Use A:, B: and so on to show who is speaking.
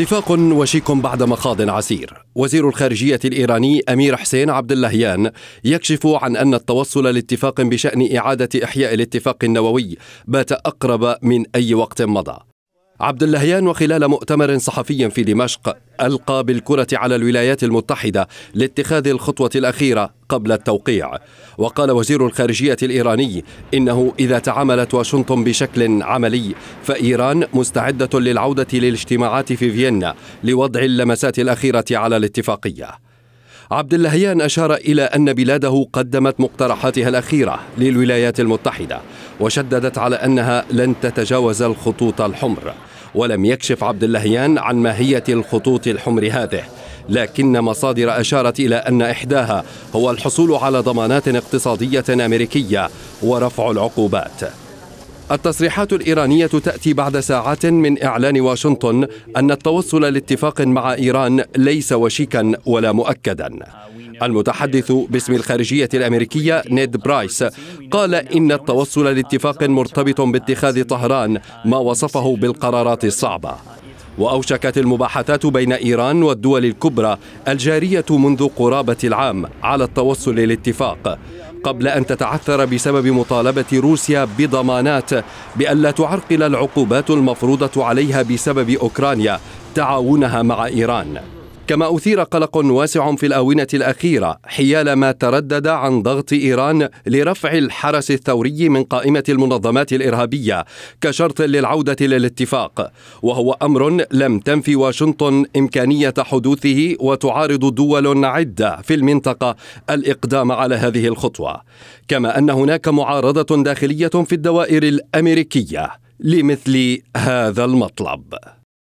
A: اتفاق وشيك بعد مخاض عسير وزير الخارجية الإيراني أمير حسين عبد اللهيان يكشف عن أن التوصل لاتفاق بشأن إعادة إحياء الاتفاق النووي بات أقرب من أي وقت مضى عبد اللهيان وخلال مؤتمر صحفي في دمشق القى بالكره على الولايات المتحده لاتخاذ الخطوه الاخيره قبل التوقيع وقال وزير الخارجيه الايراني انه اذا تعاملت واشنطن بشكل عملي فايران مستعده للعوده للاجتماعات في فيينا لوضع اللمسات الاخيره على الاتفاقيه عبد اللهيان أشار إلى أن بلاده قدمت مقترحاتها الأخيرة للولايات المتحدة وشددت على أنها لن تتجاوز الخطوط الحمر ولم يكشف عبد اللهيان عن ماهية الخطوط الحمر هذه لكن مصادر أشارت إلى أن إحداها هو الحصول على ضمانات اقتصادية أمريكية ورفع العقوبات التصريحات الإيرانية تأتي بعد ساعات من إعلان واشنطن أن التوصل لاتفاق مع إيران ليس وشيكا ولا مؤكدا المتحدث باسم الخارجية الأمريكية نيد برايس قال إن التوصل لاتفاق مرتبط باتخاذ طهران ما وصفه بالقرارات الصعبة وأوشكت المباحثات بين إيران والدول الكبرى الجارية منذ قرابة العام على التوصل للاتفاق قبل أن تتعثر بسبب مطالبة روسيا بضمانات بألا تعرقل العقوبات المفروضة عليها بسبب أوكرانيا تعاونها مع إيران كما أثير قلق واسع في الآونة الأخيرة حيال ما تردد عن ضغط إيران لرفع الحرس الثوري من قائمة المنظمات الإرهابية كشرط للعودة للاتفاق وهو أمر لم تنفي واشنطن إمكانية حدوثه وتعارض دول عدة في المنطقة الإقدام على هذه الخطوة كما أن هناك معارضة داخلية في الدوائر الأمريكية لمثل هذا المطلب